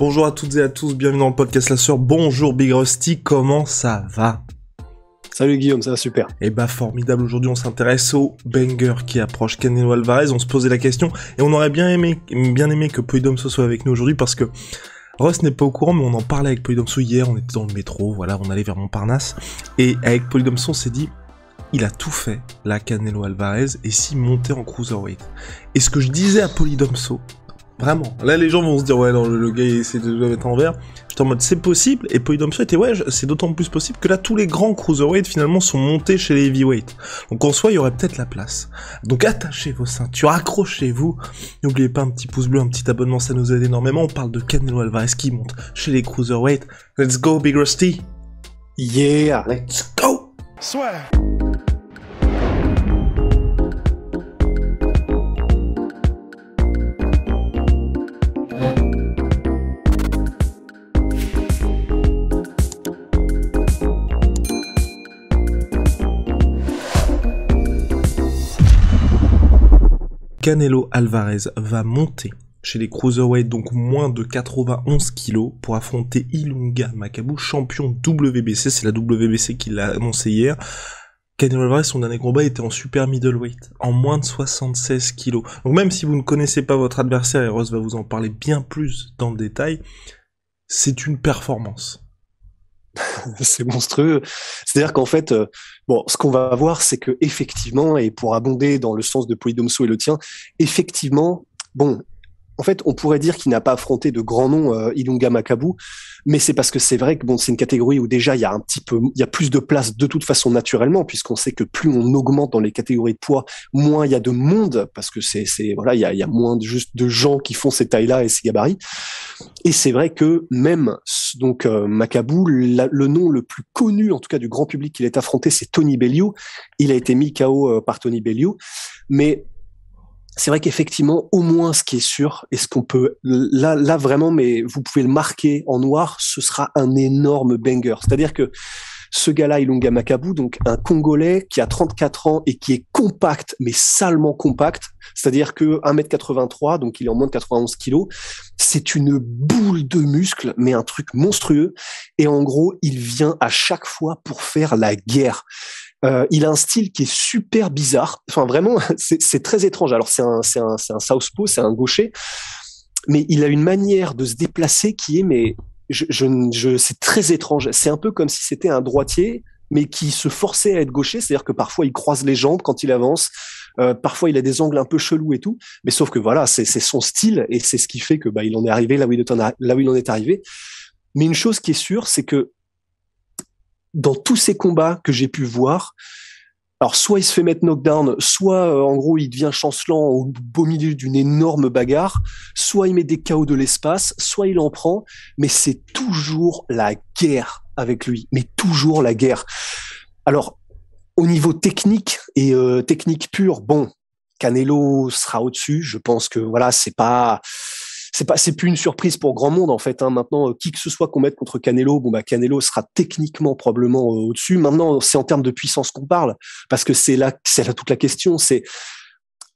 Bonjour à toutes et à tous, bienvenue dans le podcast La Sœur. Bonjour Big Rusty, comment ça va Salut Guillaume, ça va super. Et eh bah formidable, aujourd'hui on s'intéresse au banger qui approche Canelo Alvarez, on se posait la question et on aurait bien aimé, bien aimé que Polydomso soit avec nous aujourd'hui parce que Ross n'est pas au courant mais on en parlait avec Polydomso hier, on était dans le métro, voilà, on allait vers Montparnasse et avec Polydomso on s'est dit il a tout fait, la Canelo Alvarez, et s'il montait en cruiserweight. Et ce que je disais à Polydomso, Vraiment. Là, les gens vont se dire, ouais, non, le, gars, il essaie de le mettre en vert. J'étais en mode, c'est possible. Et Polydome Sweat, et ouais, c'est d'autant plus possible que là, tous les grands cruiserweights, finalement, sont montés chez les heavyweights. Donc, en soi, il y aurait peut-être la place. Donc, attachez vos ceintures, accrochez-vous. N'oubliez pas un petit pouce bleu, un petit abonnement, ça nous aide énormément. On parle de Canelo Alvarez qui monte chez les cruiserweights. Let's go, Big Rusty. Yeah, let's go. Swear. Canelo Alvarez va monter chez les cruiserweight, donc moins de 91 kg pour affronter Ilunga Makabu, champion WBC. C'est la WBC qui l'a annoncé hier. Canelo Alvarez, son dernier combat était en super middleweight, en moins de 76 kg, Donc même si vous ne connaissez pas votre adversaire, et va vous en parler bien plus dans le détail, c'est une performance. c'est monstrueux. C'est-à-dire qu'en fait, euh, bon, ce qu'on va voir, c'est que effectivement, et pour abonder dans le sens de Polydomso et le tien, effectivement, bon, en fait, on pourrait dire qu'il n'a pas affronté de grands noms euh, Ilunga Makabu, mais c'est parce que c'est vrai que bon, c'est une catégorie où déjà il y a un petit peu, il y a plus de place de toute façon naturellement, puisqu'on sait que plus on augmente dans les catégories de poids, moins il y a de monde, parce que c'est, c'est voilà, il y a, moins de, juste de gens qui font ces tailles-là et ces gabarits. Et c'est vrai que même donc euh, Makabu, le nom le plus connu en tout cas du grand public qu'il ait affronté, c'est Tony Bellew. Il a été mis KO euh, par Tony Bellew, mais c'est vrai qu'effectivement, au moins ce qui est sûr et ce qu'on peut là, là vraiment, mais vous pouvez le marquer en noir, ce sera un énorme banger. C'est-à-dire que ce gars-là, Ilunga Makabu, donc un Congolais qui a 34 ans et qui est compact, mais salement compact, c'est-à-dire que 1m83, donc il est en moins de 91 kg, c'est une boule de muscles, mais un truc monstrueux. Et en gros, il vient à chaque fois pour faire la guerre. Euh, il a un style qui est super bizarre. Enfin, vraiment, c'est très étrange. Alors, c'est un, un, un southpaw, c'est un gaucher, mais il a une manière de se déplacer qui est, mais je, je, je c'est très étrange. C'est un peu comme si c'était un droitier, mais qui se forçait à être gaucher. C'est-à-dire que parfois, il croise les jambes quand il avance. Euh, parfois, il a des angles un peu chelous et tout. Mais sauf que voilà, c'est son style et c'est ce qui fait que bah, il en est arrivé là où il, là où il en est arrivé. Mais une chose qui est sûre, c'est que dans tous ces combats que j'ai pu voir, alors soit il se fait mettre knockdown, soit euh, en gros il devient chancelant au beau milieu d'une énorme bagarre, soit il met des chaos de l'espace, soit il en prend, mais c'est toujours la guerre avec lui, mais toujours la guerre. Alors au niveau technique et euh, technique pure, bon, Canelo sera au-dessus, je pense que voilà, c'est pas c'est pas c'est plus une surprise pour grand monde en fait. Hein. Maintenant, euh, qui que ce soit qu'on mette contre Canelo, bon bah Canelo sera techniquement probablement euh, au-dessus. Maintenant, c'est en termes de puissance qu'on parle parce que c'est là c'est là toute la question. C'est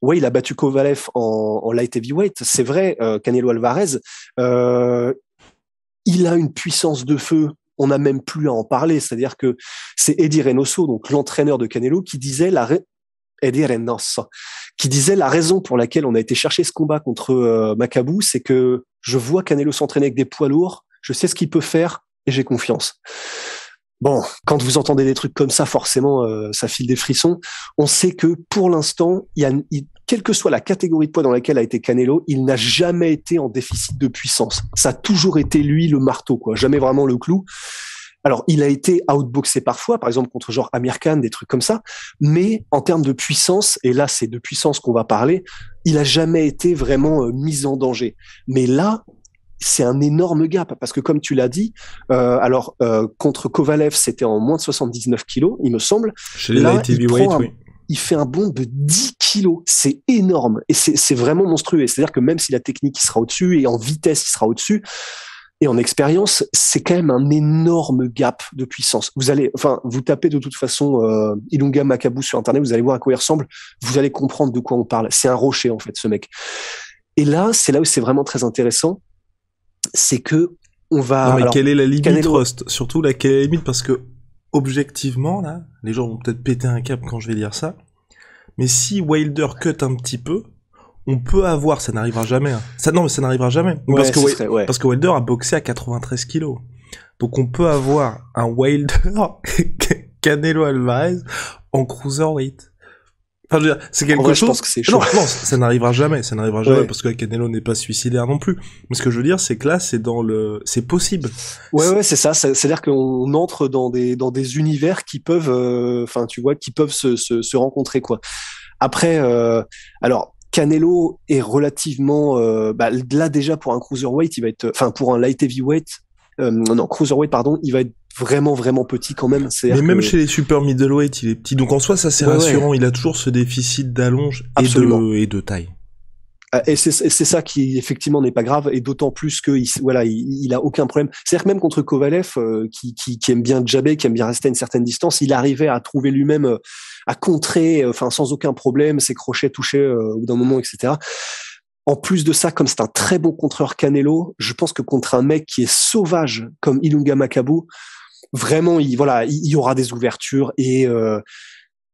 ouais, il a battu Kovalev en, light heavyweight, c'est vrai. Euh, Canelo Alvarez, il a une puissance de feu. On n'a même plus à en parler. C'est-à-dire que c'est Eddie Reynoso, donc l'entraîneur de Canelo, qui disait la, Eddie qui disait la raison pour laquelle on a été chercher ce combat contre euh, Macabou, c'est que je vois Canelo s'entraîner avec des poids lourds, je sais ce qu'il peut faire et j'ai confiance. Bon, quand vous entendez des trucs comme ça, forcément, euh, ça file des frissons. On sait que pour l'instant, il y quelle que soit la catégorie de poids dans laquelle a été Canelo, il n'a jamais été en déficit de puissance. Ça a toujours été lui le marteau, quoi. Jamais vraiment le clou. Alors, il a été outboxé parfois, par exemple contre genre Amir Khan, des trucs comme ça, mais en termes de puissance, et là c'est de puissance qu'on va parler, il a jamais été vraiment euh, mis en danger. Mais là, c'est un énorme gap parce que comme tu l'as dit, euh, alors euh, contre Kovalev, c'était en moins de 79 kilos, il me semble. Chez là, il, oui. il fait un bond de 10 kilos, c'est énorme et c'est vraiment monstrueux. C'est-à-dire que même si la technique il sera au-dessus et en vitesse il sera au-dessus, et en expérience, c'est quand même un énorme gap de puissance. Vous allez, enfin, vous tapez de toute façon euh, Ilunga Makabu sur internet, vous allez voir à quoi il ressemble, vous allez comprendre de quoi on parle. C'est un rocher en fait, ce mec. Et là, c'est là où c'est vraiment très intéressant, c'est que on va. Non, mais alors, quelle est la limite de Rust Surtout quelle est la limite Parce que objectivement, là, les gens vont peut-être péter un cap quand je vais dire ça. Mais si Wilder cut un petit peu, on peut avoir, ça n'arrivera jamais. Hein. Ça, non, mais ça n'arrivera jamais. parce, que Wilder a boxé à 93 kilos. Donc on peut avoir un Wilder Canelo Alvarez en cruiserweight. Enfin, c'est quelque chose. Je pense que c'est Non, non ça n'arrivera jamais, ça n'arrivera jamais parce que Canelo n'est pas suicidaire non plus. Mais ce que je veux dire, c'est que là, c'est dans le, c'est possible. Ouais, ouais, c'est ça. C'est-à-dire qu'on entre dans des dans des univers qui peuvent, euh, enfin, tu vois, qui peuvent se, rencontrer quoi. Après, euh, alors Canelo est relativement euh, bah, là déjà pour un cruiserweight, il va être enfin pour un light heavyweight, euh, non cruiserweight pardon, il va être vraiment vraiment petit quand même. Mais même chez les super middleweight, il est petit. Donc en soi, ça c'est rassurant. Il a toujours ce déficit d'allonge et de, et de taille. Ah, et c'est ça qui effectivement n'est pas grave, et d'autant plus que voilà, il, a aucun problème. C'est-à-dire que même contre Kovalev, euh, qui, qui, aime bien jabber, qui aime bien rester à une certaine distance, il arrivait à trouver lui-même euh, à contrer, euh, enfin sans aucun problème, ses crochets touchés euh, au d'un moment, etc. En plus de ça, comme c'est un très bon contreur Canelo, je pense que contre un mec qui est sauvage comme Ilunga Makabu, vraiment, il voilà, il y aura des ouvertures et euh,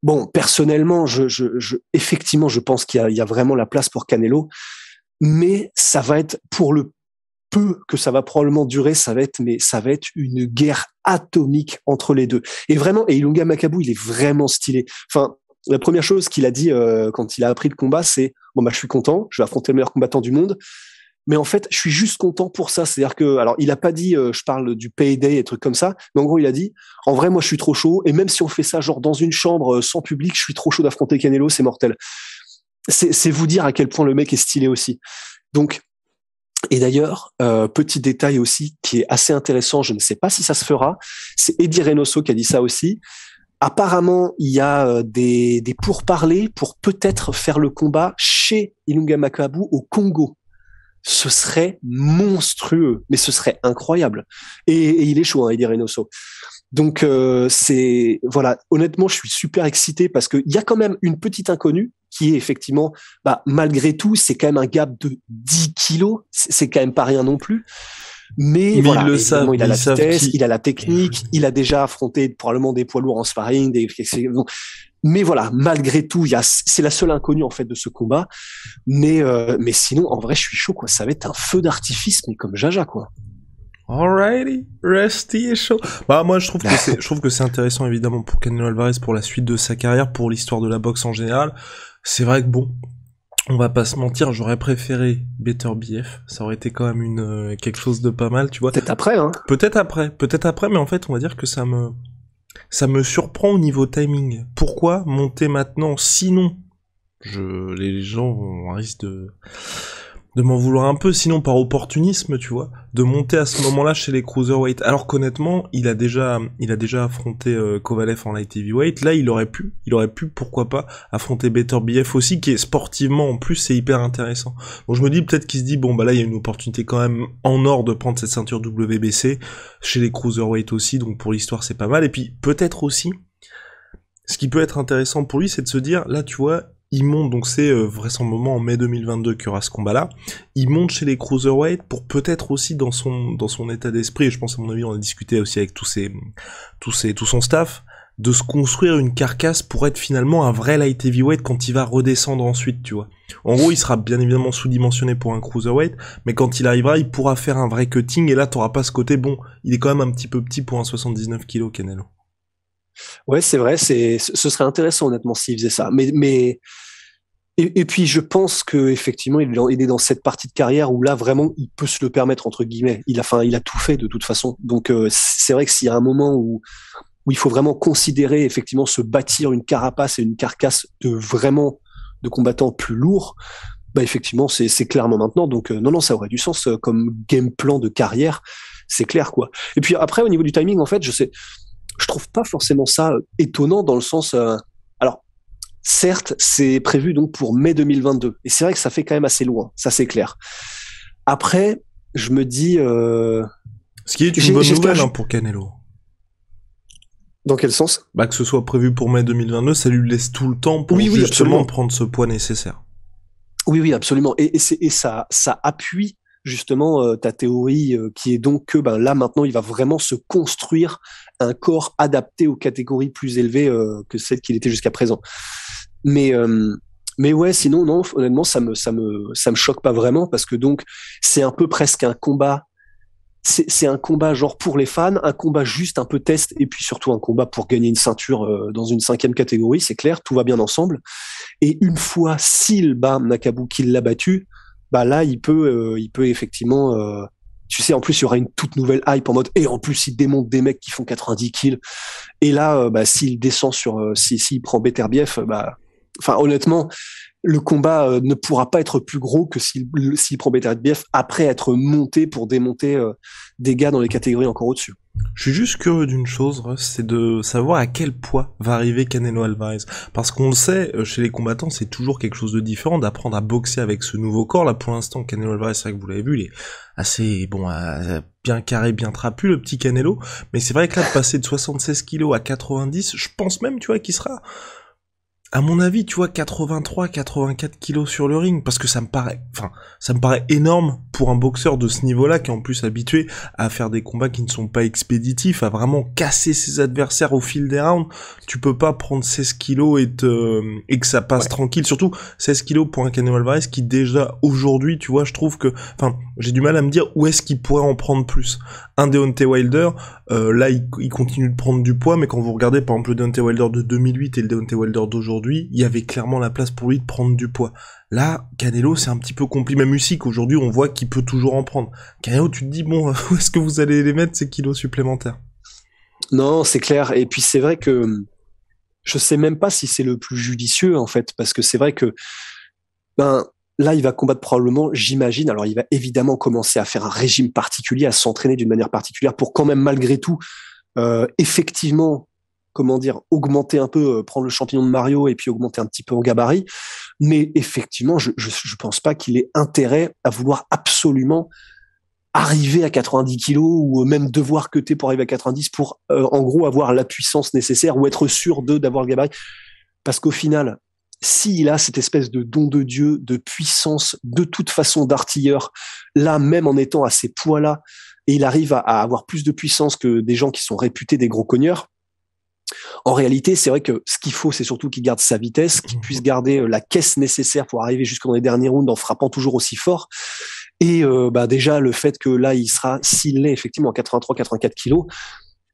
bon, personnellement, je, je, effectivement, je pense qu'il y, a vraiment la place pour Canelo, mais ça va être pour le peu que ça va probablement durer, ça va être mais ça va être une guerre atomique entre les deux. Et vraiment, et Ilunga Makabu, il est vraiment stylé. Enfin, la première chose qu'il a dit euh, quand il a appris le combat, c'est bon bah je suis content, je vais affronter le meilleur combattant du monde. Mais en fait, je suis juste content pour ça. C'est-à-dire que, alors, il a pas dit, euh, je parle du payday et trucs comme ça, mais en gros, il a dit, en vrai, moi, je suis trop chaud. Et même si on fait ça, genre, dans une chambre euh, sans public, je suis trop chaud d'affronter Canelo, c'est mortel. C'est vous dire à quel point le mec est stylé aussi. Donc, et d'ailleurs, euh, petit détail aussi qui est assez intéressant, je ne sais pas si ça se fera, c'est Eddie Reynoso qui a dit ça aussi. Apparemment, il y a euh, des, des pourparlers pour peut-être faire le combat chez Ilunga Makabu au Congo. Ce serait monstrueux, mais ce serait incroyable. Et, il est chaud, hein, Eddie Reynoso. Donc euh, c'est voilà, honnêtement, je suis super excité parce qu'il y a quand même une petite inconnue qui est effectivement, bah, malgré tout, c'est quand même un gap de 10 kilos, c'est quand même pas rien non plus. Mais, il a la vitesse, il a la technique, il a déjà affronté probablement des poids lourds en sparring, des... Mais voilà, malgré tout, il y a, c'est la seule inconnue en fait de ce combat. Mais euh, mais sinon, en vrai, je suis chaud quoi. Ça va être un feu d'artifice, mais comme Jaja quoi. Alrighty, resty chaud. Bah moi je trouve que c'est je trouve que c'est intéressant évidemment pour Canelo Alvarez pour la suite de sa carrière, pour l'histoire de la boxe en général. C'est vrai que bon, on va pas se mentir, j'aurais préféré Better BF. Ça aurait été quand même une euh, quelque chose de pas mal, tu vois. Peut-être après, hein. Peut-être après, peut-être après, mais en fait, on va dire que ça me ça me surprend au niveau timing. Pourquoi monter maintenant Sinon, je les gens risquent de de m'en vouloir un peu, sinon par opportunisme, tu vois, de monter à ce moment-là chez les cruiserweight. Alors qu'honnêtement, il a déjà, il a déjà affronté euh, Kovalev en light heavyweight. Là, il aurait pu, il aurait pu, pourquoi pas, affronter Better BF aussi, qui est sportivement en plus, c'est hyper intéressant. Bon, je me dis peut-être qu'il se dit, bon, bah là, il y a une opportunité quand même en or de prendre cette ceinture WBC chez les cruiserweight aussi, donc pour l'histoire, c'est pas mal. Et puis peut-être aussi, ce qui peut être intéressant pour lui, c'est de se dire, là, tu vois, il monte, donc c'est euh, vraisemblablement en mai 2022 qu'il y aura ce combat-là, il monte chez les Cruiserweight pour peut-être aussi dans son, dans son état d'esprit, je pense à mon avis on a discuté aussi avec tous ses, tous ses, tout son staff, de se construire une carcasse pour être finalement un vrai light heavyweight quand il va redescendre ensuite, tu vois. En gros, il sera bien évidemment sous-dimensionné pour un cruiserweight, mais quand il arrivera, il pourra faire un vrai cutting, et là, t'auras pas ce côté, bon, il est quand même un petit peu petit pour un 79 kg, Canelo. Ouais, c'est vrai. C'est, ce serait intéressant, honnêtement, s'il faisait ça. Mais, mais, et, puis, je pense que effectivement, il, est dans cette partie de carrière où là, vraiment, il peut se le permettre entre guillemets. Il a, enfin, il a tout fait de toute façon. Donc, euh, c'est vrai que s'il y a un moment où, où il faut vraiment considérer effectivement se bâtir une carapace et une carcasse de vraiment de combattants plus lourds, bah effectivement, c'est, c'est clairement maintenant. Donc, euh, non, non, ça aurait du sens euh, comme game plan de carrière. C'est clair, quoi. Et puis après, au niveau du timing, en fait, je sais, je trouve pas forcément ça euh, étonnant dans le sens. Euh, alors, certes, c'est prévu donc pour mai 2022, et c'est vrai que ça fait quand même assez loin, ça c'est clair. Après, je me dis. Euh, ce qui est une bonne nouvelle hein, pour Canelo. Dans quel sens Bah que ce soit prévu pour mai 2022, ça lui laisse tout le temps pour justement prendre ce poids nécessaire. Oui, oui, absolument. Et, et ça, ça appuie justement euh, ta théorie euh, qui est donc que ben, là maintenant il va vraiment se construire un corps adapté aux catégories plus élevées euh, que celles qu'il était jusqu'à présent. Mais mais ouais, sinon non, honnêtement ça me ça me ça me choque pas vraiment parce que donc c'est un peu presque un combat c'est un combat genre pour les fans, un combat juste un peu test, et puis surtout un combat pour gagner une ceinture dans une cinquième catégorie, c'est clair, tout va bien ensemble. Et une fois s'il bat Nakabu, qu'il l'a battu, bah là, il peut, euh, il peut effectivement euh, tu sais, en plus, il y aura une toute nouvelle hype en mode, et en plus, il démonte des mecs qui font 90 kills. Et là, euh, bah, s'il descend sur, s'il prend Beterbiev, bah, enfin, honnêtement, le combat euh, ne pourra pas être plus gros que s'il si, de bief après être monté pour démonter euh, des gars dans les catégories encore au-dessus. Je suis juste curieux d'une chose, c'est de savoir à quel poids va arriver Canelo Alvarez. Parce qu'on le sait, euh, chez les combattants, c'est toujours quelque chose de différent d'apprendre à boxer avec ce nouveau corps. Là, pour l'instant, Canelo Alvarez, c'est vrai que vous l'avez vu, il est assez, bon, bien carré, bien trapu, le petit Canelo. Mais c'est vrai que là, de passer de 76 kilos à 90, je pense même, tu vois, qu'il sera à mon avis, tu vois, 83, 84 kilos sur le ring, parce que ça me paraît, enfin, ça me paraît énorme pour un boxeur de ce niveau-là, qui est en plus habitué à faire des combats qui ne sont pas expéditifs, à vraiment casser ses adversaires au fil des rounds. Tu peux pas prendre 16 kilos et te, et que ça passe tranquille. Surtout, 16 kilos pour un Canelo Alvarez qui déjà aujourd'hui, tu vois, je trouve que, enfin, j'ai du mal à me dire où est-ce qu'il pourrait en prendre plus un Deontay Wilder, euh, là il, continue de prendre du poids, mais quand vous regardez par exemple le Deontay Wilder de 2008 et le Deontay Wilder d'aujourd'hui, il y avait clairement la place pour lui de prendre du poids. Là, Canelo, c'est un petit peu compliqué, même Musique aujourd'hui on voit qu'il peut toujours en prendre. Canelo, tu te dis, bon, où est-ce que vous allez les mettre ces kilos supplémentaires Non, c'est clair, et puis c'est vrai que je sais même pas si c'est le plus judicieux en fait, parce que c'est vrai que, ben, Là, il va combattre probablement, j'imagine. Alors, il va évidemment commencer à faire un régime particulier, à s'entraîner d'une manière particulière pour quand même, malgré tout, euh, effectivement, comment dire, augmenter un peu, euh, prendre le champignon de Mario et puis augmenter un petit peu en gabarit. Mais effectivement, je je, pense pas qu'il ait intérêt à vouloir absolument arriver à 90 kilos ou euh, même devoir t'es pour arriver à 90 pour en gros avoir la puissance nécessaire ou être sûr de d'avoir le gabarit. Parce qu'au final, s'il a cette espèce de don de Dieu, de puissance, de toute façon d'artilleur, là, même en étant à ces poids-là, et il arrive à, avoir plus de puissance que des gens qui sont réputés des gros cogneurs, en réalité, c'est vrai que ce qu'il faut, c'est surtout qu'il garde sa vitesse, qu'il puisse garder euh, la caisse nécessaire pour arriver jusqu'en les derniers rounds en frappant toujours aussi fort. Et euh, bah déjà, le fait que là, il sera, s'il l'est effectivement à 83-84 kilos,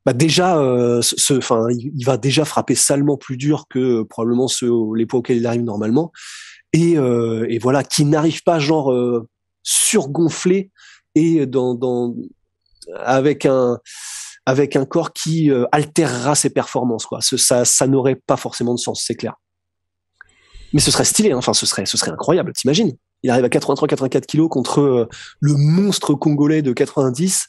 bah déjà, euh, ce, enfin, il, va déjà frapper salement plus dur que euh, probablement ceux, les poids auxquels il arrive normalement. Et, euh, et voilà, qui n'arrive pas genre euh, surgonflé et dans, dans avec un avec un corps qui euh, altérera ses performances quoi. ça, ça n'aurait pas forcément de sens, c'est clair. Mais ce serait stylé, hein. enfin ce serait ce serait incroyable, t'imagines il arrive à 83-84 kilos contre euh, le monstre congolais de 90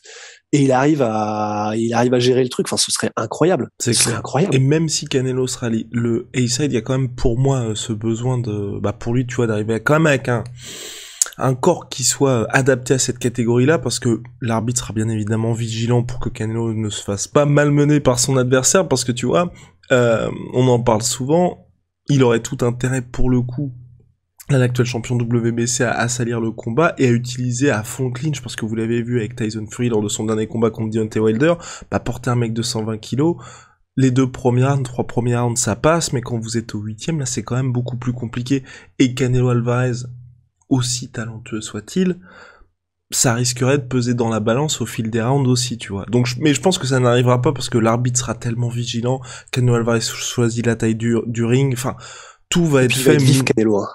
et il arrive à il arrive à gérer le truc enfin ce serait incroyable c'est incroyable et même si Canelo sera le A-side il y a quand même pour moi euh, ce besoin de bah pour lui tu vois d'arriver quand même avec un corps qui soit adapté à cette catégorie-là, parce que l'arbitre sera bien évidemment vigilant pour que Canelo ne se fasse pas malmener par son adversaire, parce que tu vois, euh, on en parle souvent, il aurait tout intérêt pour le coup l'actuel champion WBC a à, salir le combat et à utiliser à fond clinch parce que vous l'avez vu avec Tyson Fury lors de son dernier combat contre Deontay Wilder, porter un mec de 120 kilos, les deux premiers rounds, trois premiers rounds ça passe, mais quand vous êtes au huitième là c'est quand même beaucoup plus compliqué. Et Canelo Alvarez, aussi talentueux soit-il, ça risquerait de peser dans la balance au fil des rounds aussi, tu vois. Donc, mais je pense que ça n'arrivera pas parce que l'arbitre sera tellement vigilant. Canelo Alvarez choisit la taille du, ring, enfin tout va être fait. mais... Canelo. Hein.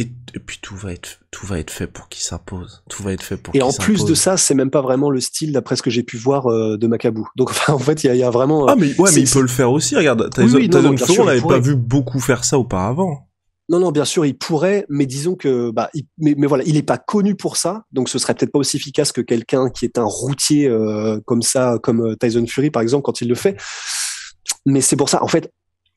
Et, puis tout va être tout va être fait pour qu'il s'impose. Tout va être fait pour. Et en plus de ça, c'est même pas vraiment le style d'après ce que j'ai pu voir euh, de Macabou. Donc en fait, il y, a vraiment. Euh, ah mais ouais, mais il peut le faire aussi. Regarde, Tyson, Fury, on n'avait pas vu beaucoup faire ça auparavant. Non, non, bien sûr, il pourrait, mais disons que, bah, mais, voilà, il n'est pas connu pour ça, donc ce serait peut-être pas aussi efficace que quelqu'un qui est un routier euh, comme ça, comme Tyson Fury par exemple, quand il le fait. Mais c'est pour ça, en fait,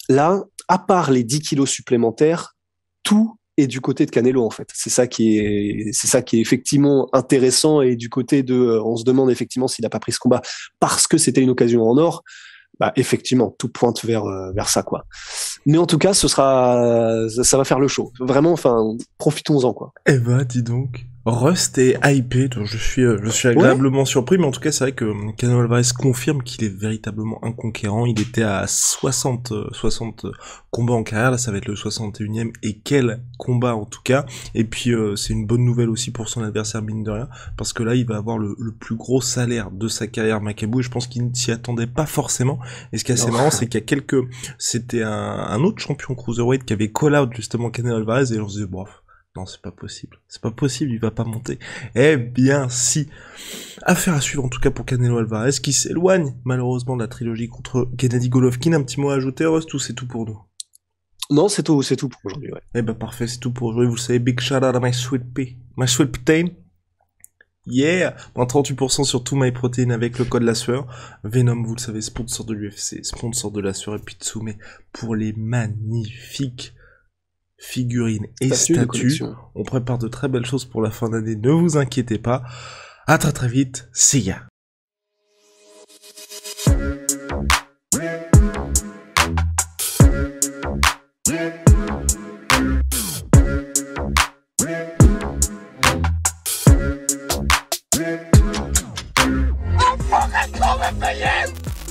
là, à part les 10 kilos supplémentaires, tout et du côté de Canelo en fait. C'est ça qui est c'est ça qui est effectivement intéressant et du côté de euh, on se demande effectivement s'il n'a pas pris ce combat parce que c'était une occasion en or. Bah, effectivement, tout pointe vers euh, vers ça quoi. Mais en tout cas, ce sera ça, va faire le show. Vraiment enfin, profitons-en quoi. Eh ben, dis donc. Rust est hypé, donc je suis, euh, je suis agréablement surpris, mais en tout cas, c'est vrai que Canal euh, Alvarez confirme qu'il est véritablement inconquérant. Il était à 60, 60 euh, combats en carrière, là, ça va être le 61e, et quel combat en tout cas. Et puis, c'est une bonne nouvelle aussi pour son adversaire, mine de rien, parce que là, il va avoir le, plus gros salaire de sa carrière Macabou, et je pense qu'il ne s'y attendait pas forcément. Et ce qui est assez marrant, c'est qu'il y a quelques, c'était un, autre champion cruiserweight qui avait call out justement Canon Alvarez, et on se disait, non, c'est pas possible. C'est pas possible, il va pas monter. Eh bien, si. Affaire à suivre en tout cas pour Canelo Alvarez qui s'éloigne malheureusement de la trilogie contre Kennedy Golovkin. Un petit mot à ajouter, Rust, c'est tout pour nous Non, c'est tout, c'est tout pour aujourd'hui, ouais. Eh ben parfait, c'est tout pour aujourd'hui. Vous le savez, big shout out à my sweet My sweet Yeah 38% sur tout MyProtein avec le code la Venom, vous le savez, sponsor de l'UFC, sponsor de la sueur et puis pour les magnifiques figurines et statues. On prépare de très belles choses pour la fin d'année, ne vous inquiétez pas. À très très vite, see ya